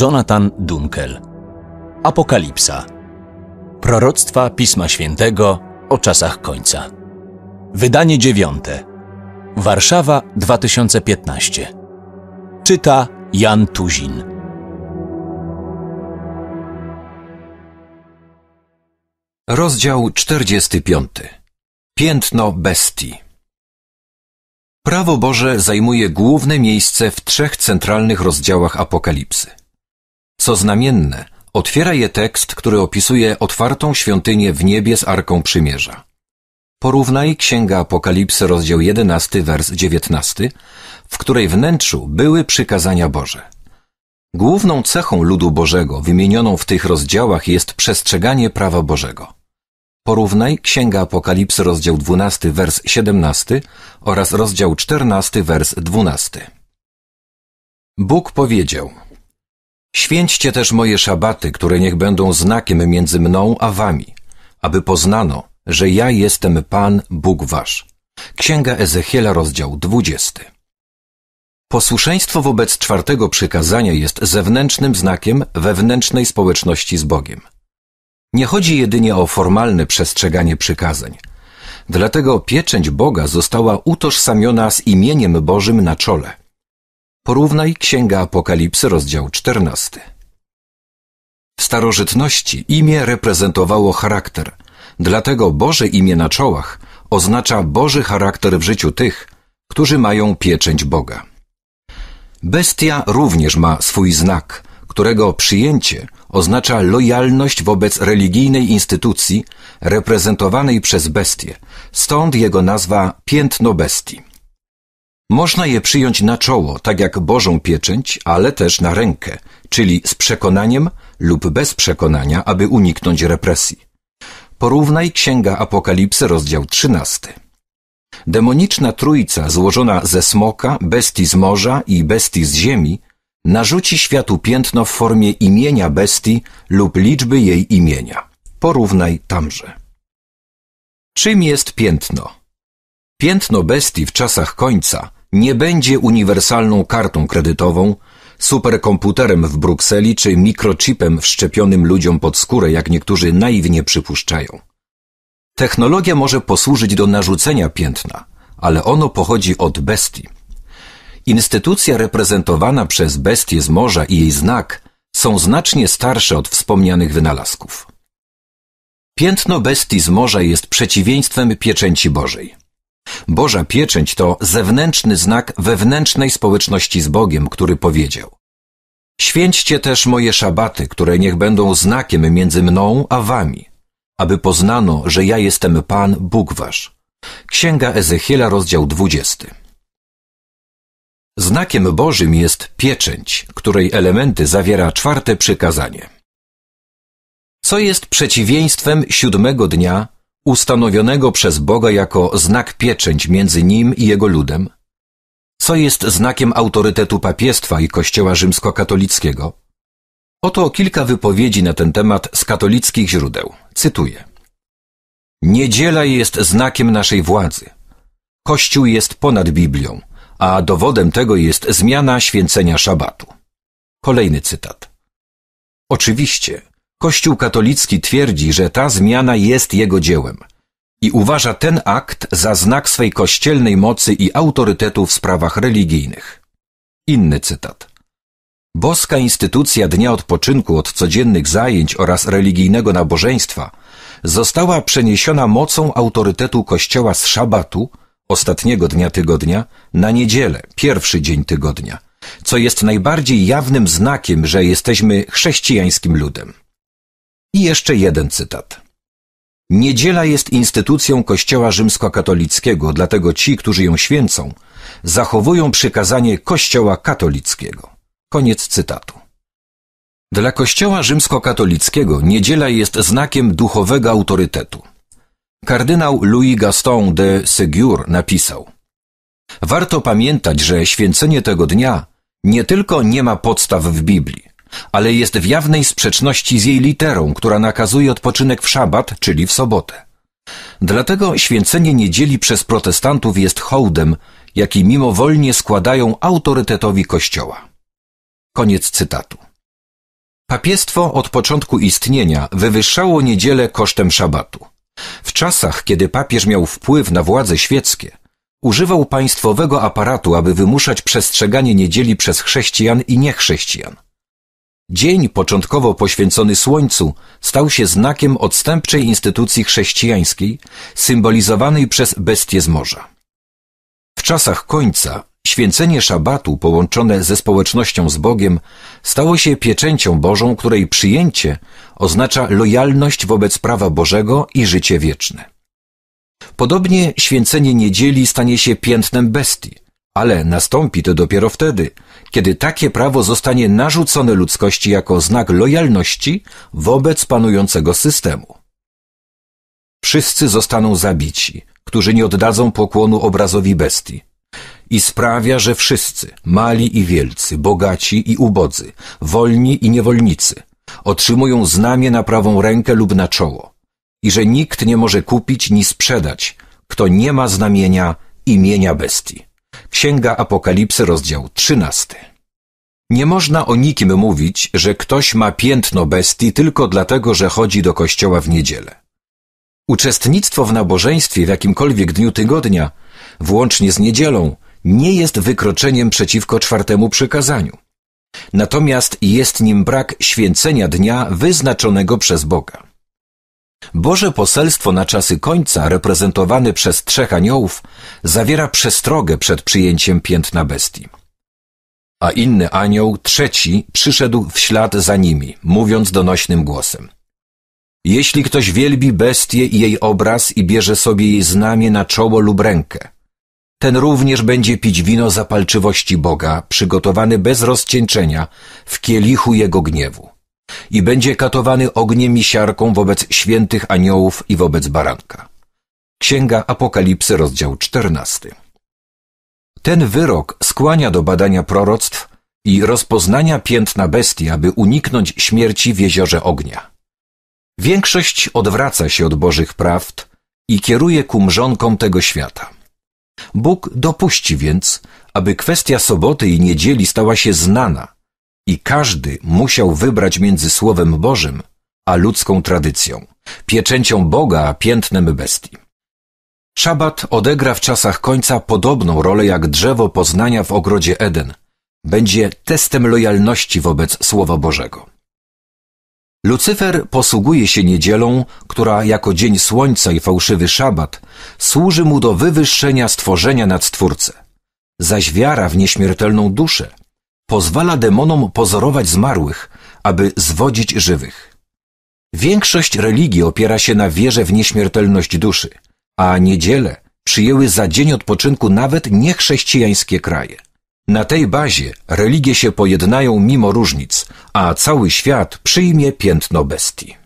Jonathan Dunkel. Apokalipsa. Proroctwa Pisma Świętego o czasach końca. Wydanie dziewiąte. Warszawa 2015. Czyta Jan Tuzin. Rozdział 45. Piętno bestii. Prawo Boże zajmuje główne miejsce w trzech centralnych rozdziałach Apokalipsy. Co znamienne, otwiera je tekst, który opisuje otwartą świątynię w niebie z Arką Przymierza. Porównaj Księga Apokalipsy, rozdział 11, wers 19, w której wnętrzu były przykazania Boże. Główną cechą ludu Bożego wymienioną w tych rozdziałach jest przestrzeganie prawa Bożego. Porównaj Księga Apokalipsy, rozdział 12, wers 17 oraz rozdział 14, wers 12. Bóg powiedział – Święćcie też moje szabaty, które niech będą znakiem między mną a wami, aby poznano, że ja jestem Pan, Bóg wasz. Księga Ezechiela, rozdział 20. Posłuszeństwo wobec czwartego przykazania jest zewnętrznym znakiem wewnętrznej społeczności z Bogiem. Nie chodzi jedynie o formalne przestrzeganie przykazań. Dlatego pieczęć Boga została utożsamiona z imieniem Bożym na czole. Porównaj Księga Apokalipsy, rozdział 14. W starożytności imię reprezentowało charakter, dlatego Boże imię na czołach oznacza Boży charakter w życiu tych, którzy mają pieczęć Boga. Bestia również ma swój znak, którego przyjęcie oznacza lojalność wobec religijnej instytucji reprezentowanej przez bestię, stąd jego nazwa piętno bestii. Można je przyjąć na czoło, tak jak Bożą pieczęć, ale też na rękę, czyli z przekonaniem lub bez przekonania, aby uniknąć represji. Porównaj Księga Apokalipsy, rozdział 13. Demoniczna trójca złożona ze smoka, bestii z morza i bestii z ziemi narzuci światu piętno w formie imienia bestii lub liczby jej imienia. Porównaj tamże. Czym jest piętno? Piętno bestii w czasach końca nie będzie uniwersalną kartą kredytową, superkomputerem w Brukseli czy mikrochipem wszczepionym ludziom pod skórę, jak niektórzy naiwnie przypuszczają. Technologia może posłużyć do narzucenia piętna, ale ono pochodzi od bestii. Instytucja reprezentowana przez bestię z morza i jej znak są znacznie starsze od wspomnianych wynalazków. Piętno bestii z morza jest przeciwieństwem pieczęci Bożej. Boża pieczęć to zewnętrzny znak wewnętrznej społeczności z Bogiem, który powiedział Święćcie też moje szabaty, które niech będą znakiem między mną a wami, aby poznano, że ja jestem Pan, Bóg wasz. Księga Ezechiela, rozdział 20. Znakiem Bożym jest pieczęć, której elementy zawiera czwarte przykazanie. Co jest przeciwieństwem siódmego dnia ustanowionego przez Boga jako znak pieczęć między nim i jego ludem, co jest znakiem autorytetu papiestwa i kościoła rzymskokatolickiego. Oto kilka wypowiedzi na ten temat z katolickich źródeł. Cytuję. Niedziela jest znakiem naszej władzy. Kościół jest ponad Biblią, a dowodem tego jest zmiana święcenia szabatu. Kolejny cytat. Oczywiście, Kościół katolicki twierdzi, że ta zmiana jest jego dziełem i uważa ten akt za znak swej kościelnej mocy i autorytetu w sprawach religijnych. Inny cytat. Boska instytucja dnia odpoczynku od codziennych zajęć oraz religijnego nabożeństwa została przeniesiona mocą autorytetu Kościoła z szabatu, ostatniego dnia tygodnia, na niedzielę, pierwszy dzień tygodnia, co jest najbardziej jawnym znakiem, że jesteśmy chrześcijańskim ludem. I jeszcze jeden cytat. Niedziela jest instytucją Kościoła rzymskokatolickiego, dlatego ci, którzy ją święcą, zachowują przykazanie Kościoła katolickiego. Koniec cytatu. Dla Kościoła rzymskokatolickiego niedziela jest znakiem duchowego autorytetu. Kardynał Louis Gaston de Segur napisał Warto pamiętać, że święcenie tego dnia nie tylko nie ma podstaw w Biblii, ale jest w jawnej sprzeczności z jej literą, która nakazuje odpoczynek w szabat, czyli w sobotę. Dlatego święcenie niedzieli przez protestantów jest hołdem, jaki mimowolnie składają autorytetowi Kościoła. Koniec cytatu. Papiestwo od początku istnienia wywyższało niedzielę kosztem szabatu. W czasach, kiedy papież miał wpływ na władze świeckie, używał państwowego aparatu, aby wymuszać przestrzeganie niedzieli przez chrześcijan i niechrześcijan – Dzień początkowo poświęcony słońcu stał się znakiem odstępczej instytucji chrześcijańskiej, symbolizowanej przez bestie z morza. W czasach końca święcenie szabatu połączone ze społecznością z Bogiem stało się pieczęcią Bożą, której przyjęcie oznacza lojalność wobec prawa Bożego i życie wieczne. Podobnie święcenie niedzieli stanie się piętnem bestii – ale nastąpi to dopiero wtedy, kiedy takie prawo zostanie narzucone ludzkości jako znak lojalności wobec panującego systemu. Wszyscy zostaną zabici, którzy nie oddadzą pokłonu obrazowi bestii. I sprawia, że wszyscy, mali i wielcy, bogaci i ubodzy, wolni i niewolnicy, otrzymują znamie na prawą rękę lub na czoło. I że nikt nie może kupić ni sprzedać, kto nie ma znamienia imienia bestii. Księga Apokalipsy, rozdział 13. Nie można o nikim mówić, że ktoś ma piętno bestii tylko dlatego, że chodzi do kościoła w niedzielę. Uczestnictwo w nabożeństwie w jakimkolwiek dniu tygodnia, włącznie z niedzielą, nie jest wykroczeniem przeciwko czwartemu przykazaniu. Natomiast jest nim brak święcenia dnia wyznaczonego przez Boga. Boże poselstwo na czasy końca, reprezentowane przez trzech aniołów, zawiera przestrogę przed przyjęciem piętna bestii. A inny anioł, trzeci, przyszedł w ślad za nimi, mówiąc donośnym głosem. Jeśli ktoś wielbi bestię i jej obraz i bierze sobie jej znamię na czoło lub rękę, ten również będzie pić wino zapalczywości Boga, przygotowany bez rozcieńczenia w kielichu jego gniewu i będzie katowany ogniem i siarką wobec świętych aniołów i wobec baranka. Księga Apokalipsy, rozdział 14. Ten wyrok skłania do badania proroctw i rozpoznania piętna bestii, aby uniknąć śmierci w jeziorze ognia. Większość odwraca się od Bożych prawd i kieruje ku mrzonkom tego świata. Bóg dopuści więc, aby kwestia soboty i niedzieli stała się znana i każdy musiał wybrać między Słowem Bożym a ludzką tradycją, pieczęcią Boga a piętnem bestii. Szabat odegra w czasach końca podobną rolę jak drzewo poznania w ogrodzie Eden. Będzie testem lojalności wobec Słowa Bożego. Lucyfer posługuje się niedzielą, która jako dzień słońca i fałszywy szabat służy mu do wywyższenia stworzenia nad Stwórcę, zaś wiara w nieśmiertelną duszę pozwala demonom pozorować zmarłych, aby zwodzić żywych. Większość religii opiera się na wierze w nieśmiertelność duszy, a niedzielę przyjęły za dzień odpoczynku nawet niechrześcijańskie kraje. Na tej bazie religie się pojednają mimo różnic, a cały świat przyjmie piętno bestii.